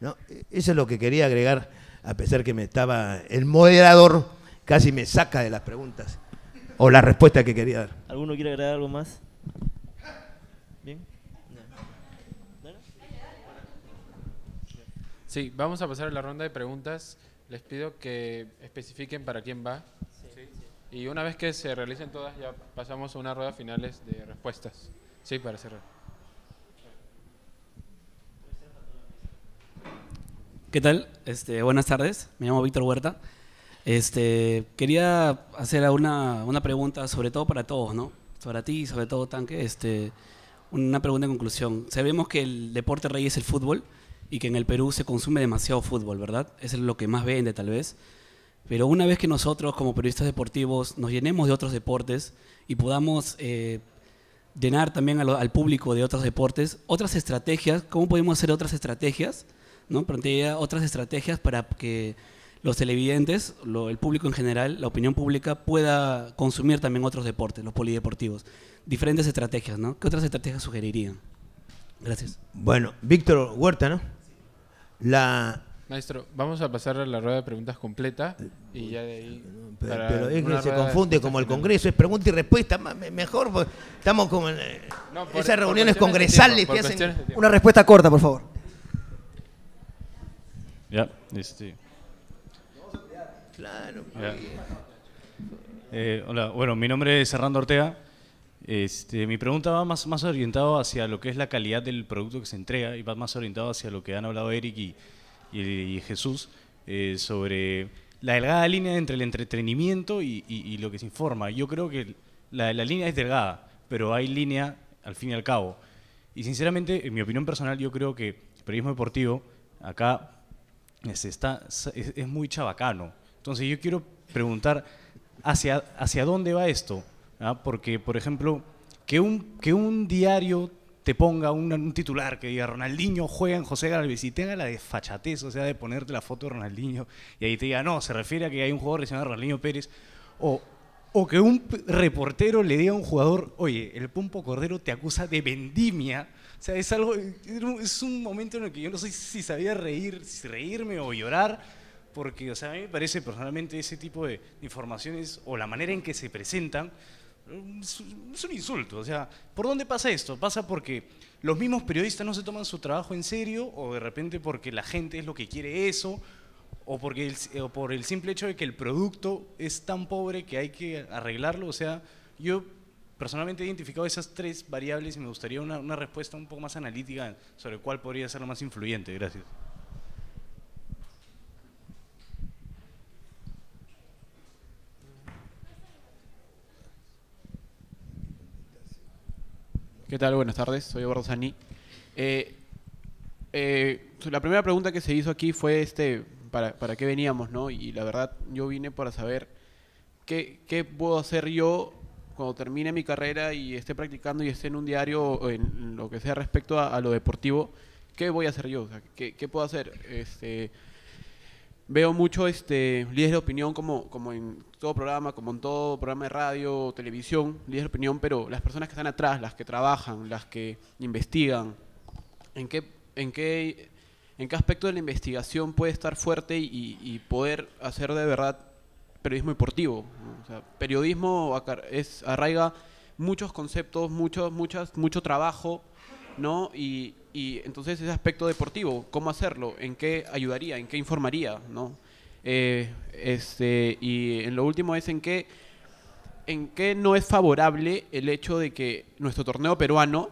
no. Eso es lo que quería agregar, a pesar que me estaba. El moderador casi me saca de las preguntas o la respuesta que quería dar. ¿Alguno quiere agregar algo más? Bien. Sí, vamos a pasar a la ronda de preguntas. Les pido que especifiquen para quién va. Y una vez que se realicen todas, ya pasamos a una rueda final de respuestas. Sí, para cerrar. ¿Qué tal? Este, buenas tardes, me llamo Víctor Huerta. Este, quería hacer una, una, pregunta, sobre todo para todos, ¿no? Sobre ti, y sobre todo Tanque, este, una pregunta en conclusión. Sabemos que el deporte rey es el fútbol y que en el Perú se consume demasiado fútbol, ¿verdad? es lo que más vende tal vez. Pero una vez que nosotros como periodistas deportivos nos llenemos de otros deportes y podamos eh, llenar también al público de otros deportes, otras estrategias, cómo podemos hacer otras estrategias, ¿no? otras estrategias para que los televidentes, el público en general, la opinión pública pueda consumir también otros deportes, los polideportivos. Diferentes estrategias, ¿no? ¿Qué otras estrategias sugerirían? Gracias. Bueno, Víctor Huerta, ¿no? La, Maestro, vamos a pasar a la rueda de preguntas completa y ya de ahí. Pero, es que se confunde, como el Congreso es pregunta y respuesta, mejor pues, estamos como eh, esas reuniones congresales que hacen. Una respuesta corta, por favor. Ya, este. Claro. Eh, hola, bueno, mi nombre es Hernando Ortega. Este, mi pregunta va más, más orientado hacia lo que es la calidad del producto que se entrega y va más orientado hacia lo que han hablado Eric y y, Jesús eh, sobre la delgada línea entre el entretenimiento y, lo que se informa. Yo creo que la, línea es delgada, pero hay línea al fin y al cabo. Y sinceramente, en mi opinión personal, yo creo que el periodismo deportivo acá es, está, es, muy chabacano. Entonces yo quiero preguntar hacia, hacia dónde va esto. ¿ah? Porque, por ejemplo, que un, que un diario te ponga un, titular que diga Ronaldinho juega en José Galvez y tenga la desfachatez, o sea, de ponerte la foto de Ronaldinho y ahí te diga, no, se refiere a que hay un jugador que se llama Ronaldinho Pérez, o, que un reportero le diga a un jugador, oye, el Pumpo Cordero te acusa de vendimia. O sea, es algo, es un momento en el que yo no sé si sabía reír, reírme o llorar, porque, o sea, a mí me parece personalmente ese tipo de informaciones o la manera en que se presentan Mm, es un insulto, o sea, ¿por dónde pasa esto? Pasa porque los mismos periodistas no se toman su trabajo en serio o de repente porque la gente es lo que quiere eso o, porque o por el simple hecho de que el producto es tan pobre que hay que arreglarlo. O sea, yo personalmente he identificado esas tres variables y me gustaría una, respuesta un poco más analítica sobre cuál podría ser lo más influyente. Gracias. ¿Qué tal? Buenas tardes, soy Eduardo Sani. Eh, eh, la primera pregunta que se hizo aquí fue este, ¿para, para qué veníamos? ¿no? Y la verdad, yo vine para saber qué, puedo hacer yo cuando termine mi carrera y esté practicando y esté en un diario o en lo que sea respecto a, lo deportivo, ¿qué voy a hacer yo? ¿qué, puedo hacer? Este, veo mucho este, líderes de opinión como, como en todo programa, como en todo programa de radio, televisión, líderes de opinión, pero las personas que están atrás, las que trabajan, las que investigan, ¿en qué, en qué, en qué aspecto de la investigación puede estar fuerte y, poder hacer de verdad periodismo deportivo? periodismo es, arraiga muchos conceptos, muchos, muchas, mucho trabajo, ¿no? Y, y entonces ese aspecto deportivo, ¿cómo hacerlo? ¿En qué ayudaría? ¿En qué informaría? ¿no? Eh, este, y en lo último es en qué, en qué no es favorable el hecho de que nuestro torneo peruano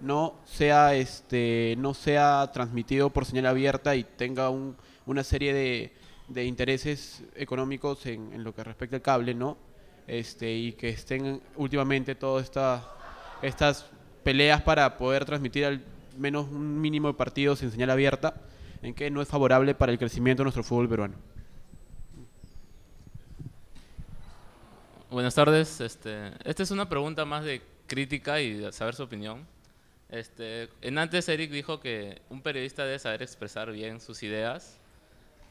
no sea, este, no sea transmitido por señal abierta y tenga un, una serie de, de intereses económicos en, lo que respecta al cable, ¿no? Este, y que estén últimamente todas estas peleas para poder transmitir al menos un mínimo de partidos en señal abierta, en que no es favorable para el crecimiento de nuestro fútbol peruano. Buenas tardes. Este, esta es una pregunta más de crítica y saber su opinión. Este, en antes Eric dijo que un periodista debe saber expresar bien sus ideas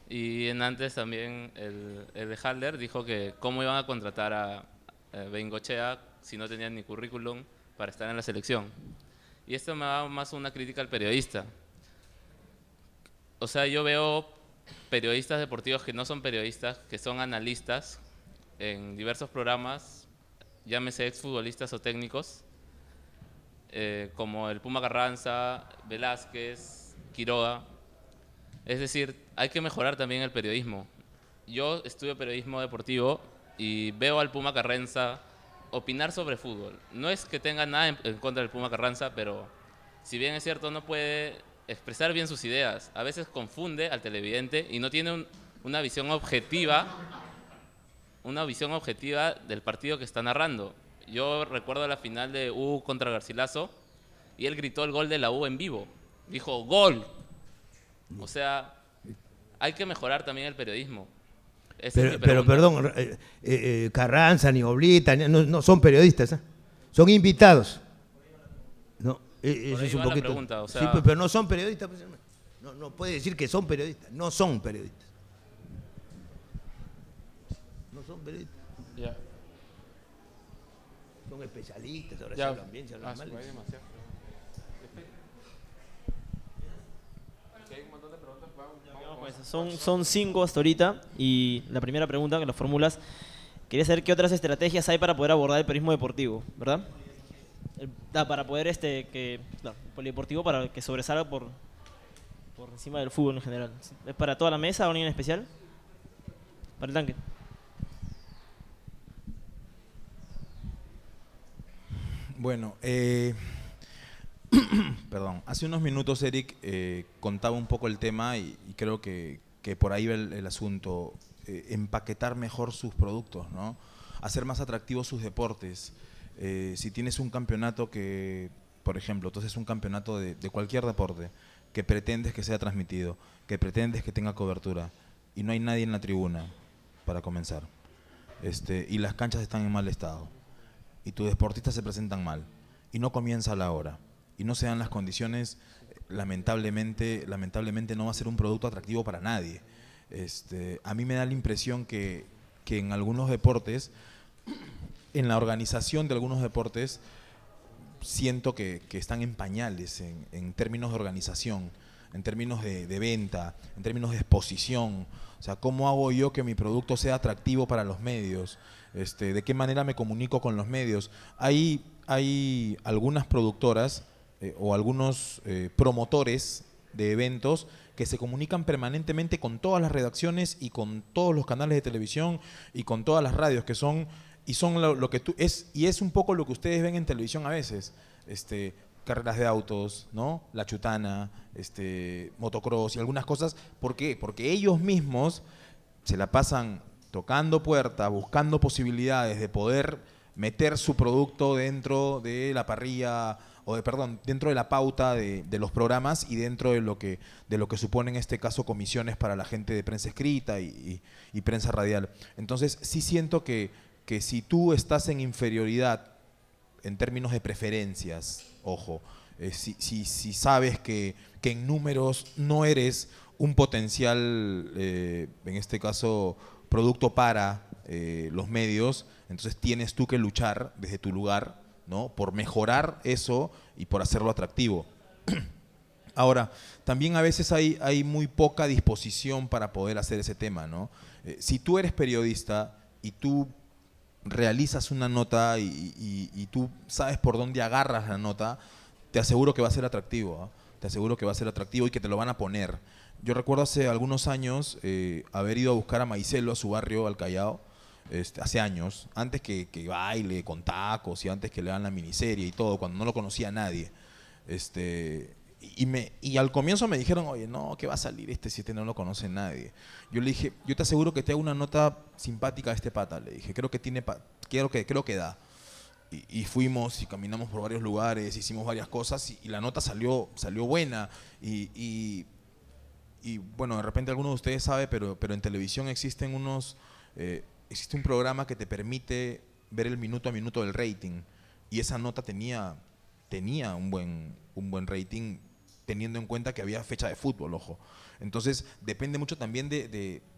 y en antes también el, el de Halder dijo que cómo iban a contratar a, a eh, Bengochea si no tenían ni currículum para estar en la selección y esto me da más una crítica al periodista. O sea, yo veo periodistas deportivos que no son periodistas, que son analistas en diversos programas, llámese exfutbolistas o técnicos, eh, como el Puma Carranza, Velázquez, Quiroga. Es decir, hay que mejorar también el periodismo. Yo estudio periodismo deportivo y veo al Puma Carranza, opinar sobre fútbol. No es que tenga nada en, contra del Puma Carranza, pero si bien es cierto, no puede expresar bien sus ideas. A veces confunde al televidente y no tiene una visión objetiva, una visión objetiva del partido que está narrando. Yo recuerdo la final de U contra Garcilaso y él gritó el gol de la U en vivo. Dijo, gol. O sea, hay que mejorar también el periodismo pero, perdón, eh, eh, eh, Carranza ni Oblita no, son periodistas, son invitados. No, e-, eso es un poquito. Pregunta, pero no son periodistas. Pues, no, no puede decir que son periodistas, no son periodistas. No son periodistas. Son especialistas, ahora se hablan bien, ah, hablan mal. son, son cinco hasta ahorita y la primera pregunta que las formulas, quería saber qué otras estrategias hay para poder abordar el periodismo deportivo, ¿verdad? para poder este, que, polideportivo para que sobresalga por, por encima del fútbol en general. ¿Es para toda la mesa o en especial? Para el tanque. Bueno, eh, Perdón. Hace unos minutos Eric eh, contaba un poco el tema y, creo que, por ahí va el, asunto. Eh, empaquetar mejor sus productos, ¿no? Hacer más atractivos sus deportes. Eh, si tienes un campeonato que, por ejemplo, entonces un campeonato de, cualquier deporte que pretendes que sea transmitido, que pretendes que tenga cobertura y no hay nadie en la tribuna para comenzar. Este, y las canchas están en mal estado y tus deportistas se presentan mal y no comienza la hora y no se dan las condiciones, lamentablemente, lamentablemente no va a ser un producto atractivo para nadie. Este, a mí me da la impresión que, que en algunos deportes, en la organización de algunos deportes, siento que, que están en pañales en, en, términos de organización, en términos de, de, venta, en términos de exposición. O sea, ¿cómo hago yo que mi producto sea atractivo para los medios? Este, ¿De qué manera me comunico con los medios? Hay, hay algunas productoras eh, o algunos eh, promotores de eventos que se comunican permanentemente con todas las redacciones y con todos los canales de televisión y con todas las radios que son y son lo, que tú es y es un poco lo que ustedes ven en televisión a veces este carreras de autos no la chutana este motocross y algunas cosas ¿por qué? porque ellos mismos se la pasan tocando puerta, buscando posibilidades de poder meter su producto dentro de la parrilla perdón, dentro de la pauta de, los programas y dentro de lo que, de lo que supone en este caso comisiones para la gente de prensa escrita y, prensa radial. Entonces, sí siento que, que si tú estás en inferioridad en términos de preferencias, ojo, eh, si, sabes que, en números no eres un potencial, eh, en este caso, producto para eh, los medios, entonces tienes tú que luchar desde tu lugar ¿no? Por mejorar eso y por hacerlo atractivo. Ahora, también a veces hay, hay muy poca disposición para poder hacer ese tema, ¿no? Eh, si tú eres periodista y tú realizas una nota y, tú sabes por dónde agarras la nota, te aseguro que va a ser atractivo, ¿ah? te aseguro que va a ser atractivo y que te lo van a poner. Yo recuerdo hace algunos años eh, haber ido a buscar a Maicelo a su barrio, al Callao, este, hace años, antes que, que, baile con tacos y antes que le dan la miniserie y todo, cuando no lo conocía nadie. Este, y, me, y al comienzo me dijeron, oye, no, ¿qué va a salir este si este no lo conoce nadie. Yo le dije, yo te aseguro que te hago una nota simpática a este pata, le dije, creo que tiene, quiero que, creo que da. Y, fuimos y caminamos por varios lugares, hicimos varias cosas y, la nota salió, salió buena. Y, y, bueno, de repente alguno de ustedes sabe, pero, pero en televisión existen unos... Eh, existe un programa que te permite ver el minuto a minuto del rating y esa nota tenía, tenía un, buen, un buen rating teniendo en cuenta que había fecha de fútbol, ojo. Entonces depende mucho también de,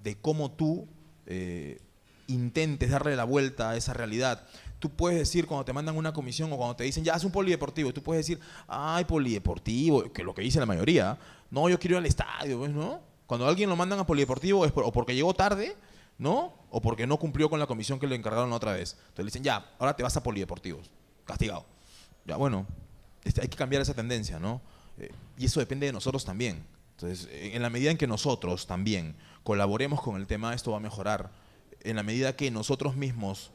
de, cómo tú eh, intentes darle la vuelta a esa realidad. Tú puedes decir cuando te mandan una comisión o cuando te dicen, ya haz un polideportivo, tú puedes decir, ay, polideportivo, que lo que dice la mayoría, no, yo quiero ir al estadio, pues, ¿no? Cuando alguien lo mandan a polideportivo es por, o porque llegó tarde ¿no? O porque no cumplió con la comisión que le encargaron otra vez. Entonces le dicen, ya, ahora te vas a polideportivos, castigado. Ya, bueno, este, hay que cambiar esa tendencia, ¿no? Eh, y eso depende de nosotros también. Entonces, en la medida en que nosotros también colaboremos con el tema, esto va a mejorar. En la medida que nosotros mismos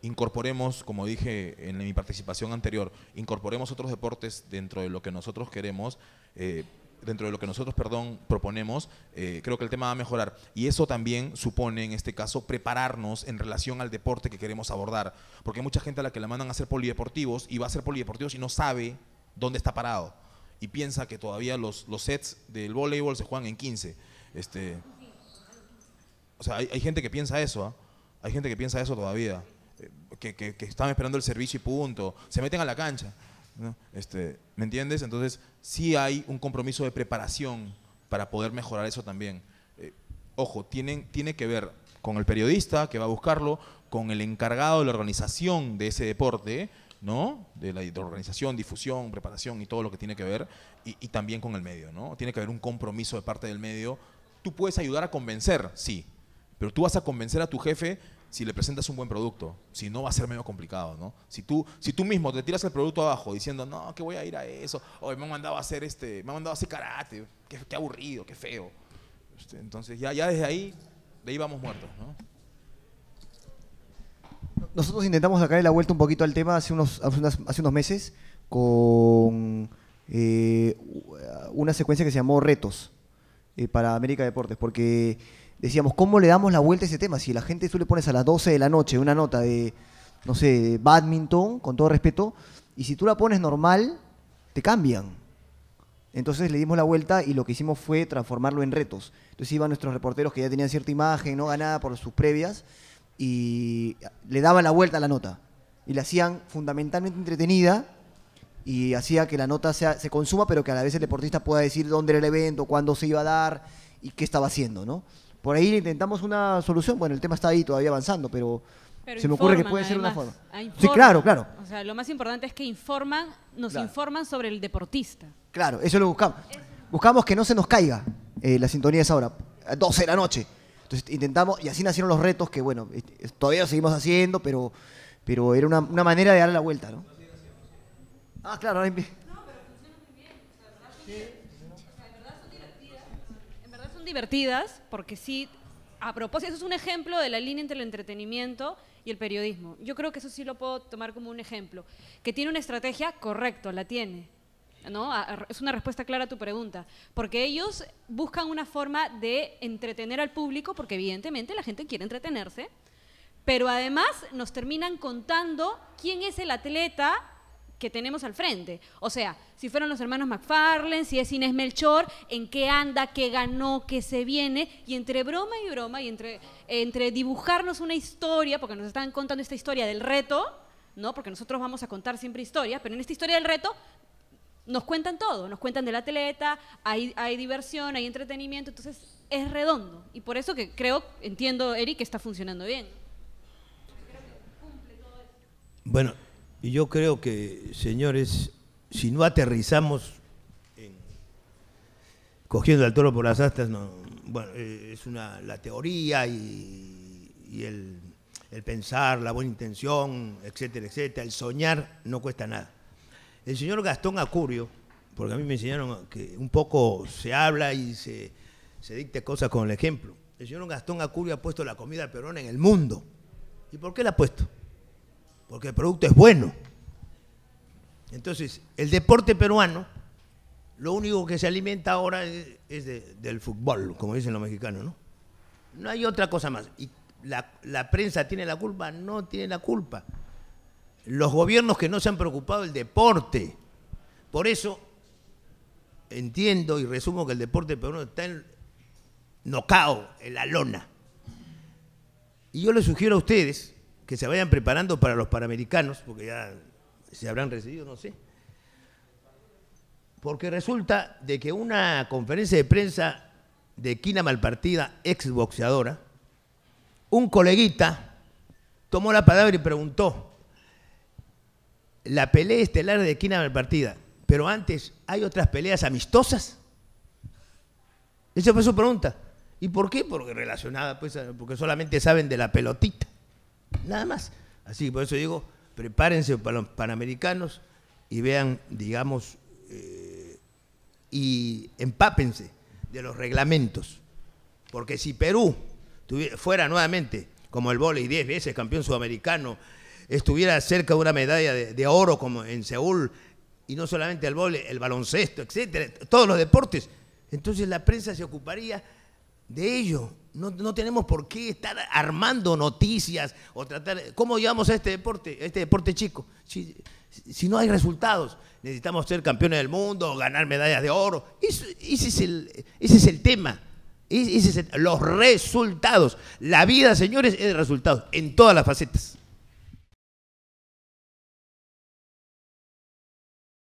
incorporemos, como dije en mi participación anterior, incorporemos otros deportes dentro de lo que nosotros queremos, eh, dentro de lo que nosotros, perdón, proponemos, eh, creo que el tema va a mejorar. Y eso también supone, en este caso, prepararnos en relación al deporte que queremos abordar. Porque hay mucha gente a la que la mandan a hacer polideportivos y va a ser polideportivos y no sabe dónde está parado. Y piensa que todavía los, los sets del voleibol se juegan en 15. Este, o sea, hay, hay gente que piensa eso, ¿ah? Hay gente que piensa eso todavía. Eh, que, que, que están esperando el servicio y punto. Se meten a la cancha. Este, ¿Me entiendes? Entonces, si hay un compromiso de preparación para poder mejorar eso también. Eh, ojo, tiene que ver con el periodista que va a buscarlo, con el encargado de la organización de ese deporte, ¿no? De la organización, difusión, preparación y todo lo que tiene que ver, y, y, también con el medio, ¿no? Tiene que haber un compromiso de parte del medio. Tú puedes ayudar a convencer, sí, pero tú vas a convencer a tu jefe si le presentas un buen producto, si no va a ser medio complicado, ¿no? Si tú, si tú mismo te tiras el producto abajo diciendo, no, que voy a ir a eso, hoy me han mandado a hacer este, me han mandado a hacer karate, qué, aburrido, qué feo. Este, entonces ya, desde ahí, de ahí vamos muertos, ¿no? Nosotros intentamos sacarle la vuelta un poquito al tema hace unos, hace unos, meses con eh, una secuencia que se llamó Retos eh, para América Deportes, porque decíamos, ¿cómo le damos la vuelta a ese tema? Si la gente tú le pones a las 12 de la noche una nota de, no sé, badminton, con todo respeto, y si tú la pones normal, te cambian. Entonces le dimos la vuelta y lo que hicimos fue transformarlo en retos. Entonces iban nuestros reporteros que ya tenían cierta imagen, no ganada por sus previas, y le daban la vuelta a la nota. Y la hacían fundamentalmente entretenida y hacía que la nota se consuma, pero que a la vez el deportista pueda decir dónde era el evento, cuándo se iba a dar y qué estaba haciendo, ¿no? por ahí intentamos una solución. Bueno, el tema está ahí todavía avanzando, pero, se me ocurre que puede ser una forma. sí, claro, claro. O sea, lo más importante es que informan, nos informan sobre el deportista. Claro, eso lo buscamos. Buscamos que no se nos caiga eh, la sintonía esa hora, a 12 de la noche. Entonces intentamos, y así nacieron los retos que, bueno, este, todavía seguimos haciendo, pero, pero era una, manera de darle la vuelta, ¿no? Ah, claro, ahora No, pero funciona muy bien divertidas, porque sí, a propósito, eso es un ejemplo de la línea entre el entretenimiento y el periodismo. Yo creo que eso sí lo puedo tomar como un ejemplo. Que tiene una estrategia, correcta, la tiene. ¿no? Es una respuesta clara a tu pregunta. Porque ellos buscan una forma de entretener al público, porque evidentemente la gente quiere entretenerse, pero además nos terminan contando quién es el atleta que tenemos al frente. O sea, si fueron los hermanos McFarlane, si es Inés Melchor, en qué anda, qué ganó, qué se viene. Y entre broma y broma, y entre, entre dibujarnos una historia, porque nos están contando esta historia del reto, ¿no? Porque nosotros vamos a contar siempre historias, pero en esta historia del reto nos cuentan todo, nos cuentan del atleta, hay, hay diversión, hay entretenimiento, entonces es redondo. Y por eso que creo, entiendo, Eric, que está funcionando bien. Bueno, y yo creo que, señores, si no aterrizamos cogiendo al toro por las astas, bueno, eh, es una, la teoría y, el, pensar, la buena intención, etcétera, etcétera, el soñar no cuesta nada. El señor Gastón Acurio, porque a mí me enseñaron que un poco se habla y se, se dicta cosas con el ejemplo. El señor Gastón Acurio ha puesto la comida perona en el mundo. ¿Y por qué la ha puesto? porque el producto es bueno. Entonces, el deporte peruano, lo único que se alimenta ahora es, del fútbol, como dicen los mexicanos, ¿no? No hay otra cosa más. Y la, la prensa tiene la culpa, no tiene la culpa. Los gobiernos que no se han preocupado del deporte. Por eso entiendo y resumo que el deporte peruano está en nocao, en la lona. Y yo les sugiero a ustedes que se vayan preparando para los Panamericanos, porque ya se habrán recibido, no sé. Porque resulta de que una conferencia de prensa de Quina Malpartida, exboxeadora, un coleguita tomó la palabra y preguntó, la pelea estelar de Quina Malpartida, pero antes, ¿hay otras peleas amistosas? Esa fue su pregunta. ¿Y por qué? Porque relacionada, pues, porque solamente saben de la pelotita. Nada más. Así por eso digo, prepárense para los panamericanos y vean, digamos, eh, y empápense de los reglamentos. Porque si Perú fuera nuevamente, como el y 10 veces campeón sudamericano, estuviera cerca de una medalla de, oro como en Seúl, y no solamente el voleibol el baloncesto, etcétera, todos los deportes, entonces la prensa se ocuparía de ello no, no, tenemos por qué estar armando noticias o tratar. ¿Cómo llevamos a este deporte, a este deporte chico? Si, si, no hay resultados, necesitamos ser campeones del mundo, ganar medallas de oro. ese, es el, ese es el tema. E, los resultados. La vida, señores, es de resultados en todas las facetas.